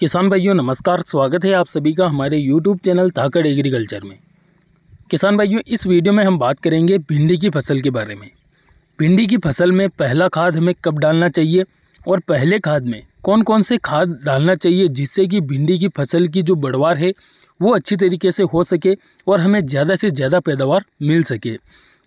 किसान भाइयों नमस्कार स्वागत है आप सभी का हमारे यूट्यूब चैनल ताकड़ एग्रीकल्चर में किसान भाइयों इस वीडियो में हम बात करेंगे भिंडी की फसल के बारे में भिंडी की फसल में पहला खाद हमें कब डालना चाहिए और पहले खाद में कौन कौन से खाद डालना चाहिए जिससे कि भिंडी की फसल की जो बढ़वार है वो अच्छी तरीके से हो सके और हमें ज़्यादा से ज़्यादा पैदावार मिल सके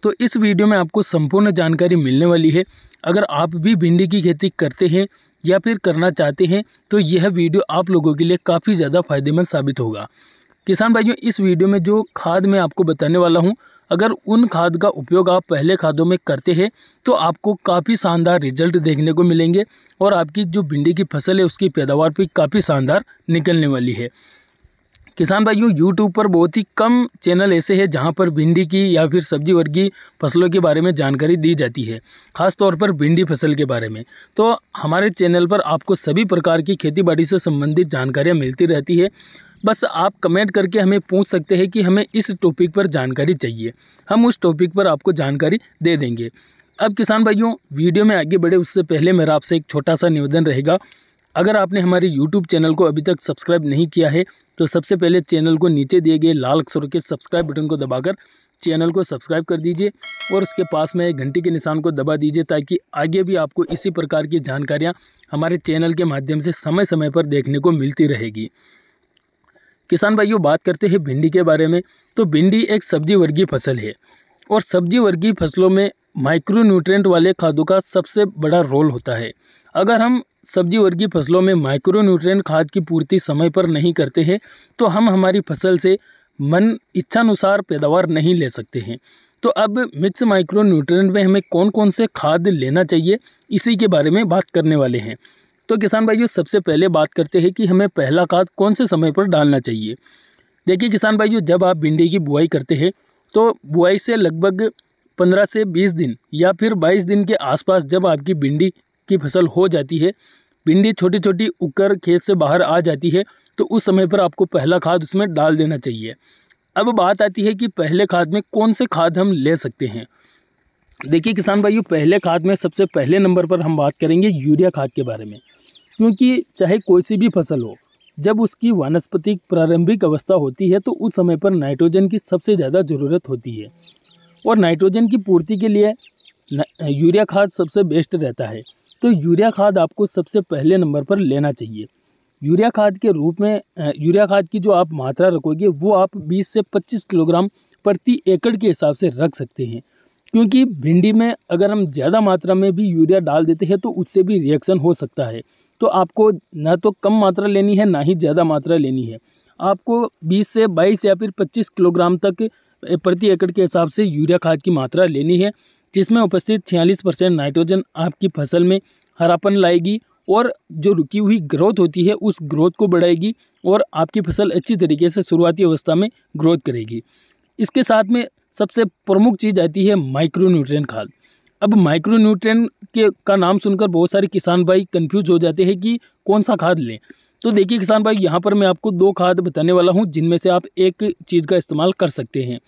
तो इस वीडियो में आपको संपूर्ण जानकारी मिलने वाली है अगर आप भी भिंडी की खेती करते हैं या फिर करना चाहते हैं तो यह वीडियो आप लोगों के लिए काफ़ी ज़्यादा फायदेमंद साबित होगा किसान भाइयों इस वीडियो में जो खाद मैं आपको बताने वाला हूँ अगर उन खाद का उपयोग आप पहले खादों में करते हैं तो आपको काफ़ी शानदार रिजल्ट देखने को मिलेंगे और आपकी जो भिंडी की फसल है उसकी पैदावार भी काफ़ी शानदार निकलने वाली है किसान भाइयों यूट्यूब पर बहुत ही कम चैनल ऐसे हैं जहाँ पर भिंडी की या फिर सब्जी वर्ग की फसलों के बारे में जानकारी दी जाती है खास तौर पर भिंडी फसल के बारे में तो हमारे चैनल पर आपको सभी प्रकार की खेती से संबंधित जानकारियाँ मिलती रहती है बस आप कमेंट करके हमें पूछ सकते हैं कि हमें इस टॉपिक पर जानकारी चाहिए हम उस टॉपिक पर आपको जानकारी दे देंगे अब किसान भाइयों वीडियो में आगे बढ़े उससे पहले मेरा आपसे एक छोटा सा निवेदन रहेगा अगर आपने हमारे यूट्यूब चैनल को अभी तक सब्सक्राइब नहीं किया है तो सबसे पहले चैनल को नीचे दिए गए लाल अक्षर के सब्सक्राइब बटन को दबाकर चैनल को सब्सक्राइब कर दीजिए और उसके पास में घंटी के निशान को दबा दीजिए ताकि आगे भी आपको इसी प्रकार की जानकारियाँ हमारे चैनल के माध्यम से समय समय पर देखने को मिलती रहेगी किसान भाइयों बात करते हैं भिंडी के बारे में तो भिंडी एक सब्जी वर्गीय फसल है और सब्जी वर्गीय फसलों में माइक्रोन्यूट्रेंट वाले खादों का सबसे बड़ा रोल होता है अगर हम सब्जी वर्गीय फसलों में माइक्रोन्यूट्रेंट खाद की पूर्ति समय पर नहीं करते हैं तो हम हमारी फसल से मन इच्छानुसार पैदावार नहीं ले सकते हैं तो अब मिक्स माइक्रो न्यूट्रेंट में हमें कौन कौन से खाद लेना चाहिए इसी के बारे में बात करने वाले हैं तो किसान भाइयों सबसे पहले बात करते हैं कि हमें पहला खाद कौन से समय पर डालना चाहिए देखिए किसान भाइयों जब आप भिंडी की बुआई करते हैं तो बुआई से लगभग पंद्रह से बीस दिन या फिर बाईस दिन के आसपास जब आपकी भिंडी की फसल हो जाती है भिंडी छोटी छोटी उगकर खेत से बाहर आ जाती है तो उस समय पर आपको पहला खाद उसमें डाल देना चाहिए अब बात आती है कि पहले खाद में कौन से खाद हम ले सकते हैं देखिए किसान भाइयों पहले खाद में सबसे पहले नंबर पर हम बात करेंगे यूरिया खाद के बारे में क्योंकि चाहे कोई सी भी फसल हो जब उसकी वनस्पतिक प्रारंभिक अवस्था होती है तो उस समय पर नाइट्रोजन की सबसे ज़्यादा ज़रूरत होती है और नाइट्रोजन की पूर्ति के लिए यूरिया खाद सबसे बेस्ट रहता है तो यूरिया खाद आपको सबसे पहले नंबर पर लेना चाहिए यूरिया खाद के रूप में यूरिया खाद की जो आप मात्रा रखोगे वो आप 20 से 25 किलोग्राम प्रति एकड़ के हिसाब से रख सकते हैं क्योंकि भिंडी में अगर हम ज़्यादा मात्रा में भी यूरिया डाल देते हैं तो उससे भी रिएक्शन हो सकता है तो आपको ना तो कम मात्रा लेनी है ना ही ज़्यादा मात्रा लेनी है आपको 20 से 22 या फिर 25 किलोग्राम तक प्रति एकड़ के हिसाब से यूरिया खाद की मात्रा लेनी है जिसमें उपस्थित छियालीस परसेंट नाइट्रोजन आपकी फसल में हरापन लाएगी और जो रुकी हुई ग्रोथ होती है उस ग्रोथ को बढ़ाएगी और आपकी फसल अच्छी तरीके से शुरुआती अवस्था में ग्रोथ करेगी इसके साथ में सबसे प्रमुख चीज़ आती है माइक्रो खाद अब माइक्रो के का नाम सुनकर बहुत सारे किसान भाई कंफ्यूज हो जाते हैं कि कौन सा खाद लें तो देखिए किसान भाई यहाँ पर मैं आपको दो खाद बताने वाला हूँ जिनमें से आप एक चीज़ का इस्तेमाल कर सकते हैं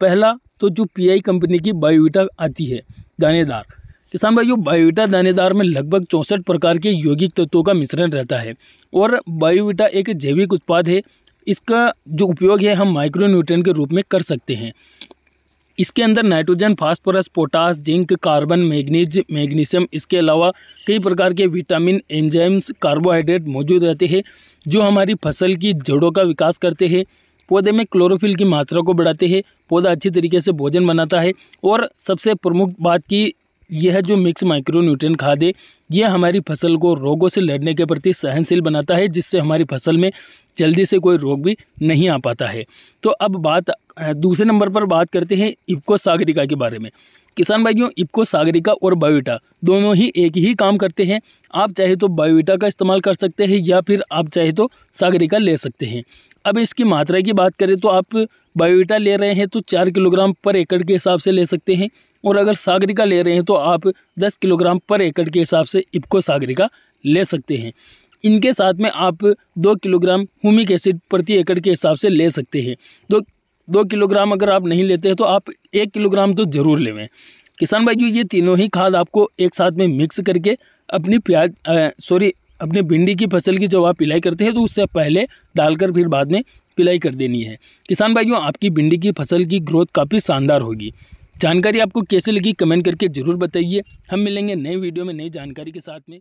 पहला तो जो पीआई कंपनी की बायोविटा आती है दानेदार किसान भाई जो बायोविटा दानेदार में लगभग चौंसठ प्रकार के यौगिक तत्वों का मिश्रण रहता है और बायोविटा एक जैविक उत्पाद है इसका जो उपयोग है हम माइक्रोन्यूट्रेन के रूप में कर सकते हैं इसके अंदर nitrogen phosphorus potash zinc carbon manganese magnesium इसके अलावा कई प्रकार के विटामिन एंजाइम्स कार्बोहाइड्रेट मौजूद रहते हैं जो हमारी फसल की जड़ों का विकास करते हैं पौधे में क्लोरोफिल की मात्रा को बढ़ाते हैं पौधा अच्छी तरीके से भोजन बनाता है और सबसे प्रमुख बात की यह जो मिक्स माइक्रोन्यूट्रिय खाद है यह हमारी फसल को रोगों से लड़ने के प्रति सहनशील बनाता है जिससे हमारी फसल में जल्दी से कोई रोग भी नहीं आ पाता है तो अब बात दूसरे नंबर पर बात करते हैं इपको सागरिका के बारे में किसान भाइयों इपको सागरिका और बायोटा दोनों ही एक ही काम करते हैं आप चाहे तो बायोटा का इस्तेमाल कर सकते हैं या फिर आप चाहे तो सागरिका ले सकते हैं अब इसकी मात्रा की बात करें तो आप बायोटा ले रहे हैं तो चार किलोग्राम पर एकड़ के हिसाब से ले सकते हैं और अगर सागरिका ले रहे हैं तो आप 10 किलोग्राम पर एकड़ के हिसाब से इपको सागरिका ले सकते हैं इनके साथ में आप दो किलोग्राम ह्यूमिक एसिड प्रति एकड़ के हिसाब से ले सकते हैं दो दो किलोग्राम अगर आप नहीं लेते हैं तो आप एक किलोग्राम तो ज़रूर लेवें किसान भाइयों ये तीनों ही खाद आपको एक साथ में मिक्स करके अपनी प्याज सॉरी अपने भिंडी की फसल की जब आप पिलाई करते हैं तो उससे पहले डालकर फिर बाद में पिलाई कर देनी है किसान भाइयों आपकी भिंडी की फसल की ग्रोथ काफ़ी शानदार होगी जानकारी आपको कैसे लगी कमेंट करके ज़रूर बताइए हम मिलेंगे नए वीडियो में नई जानकारी के साथ में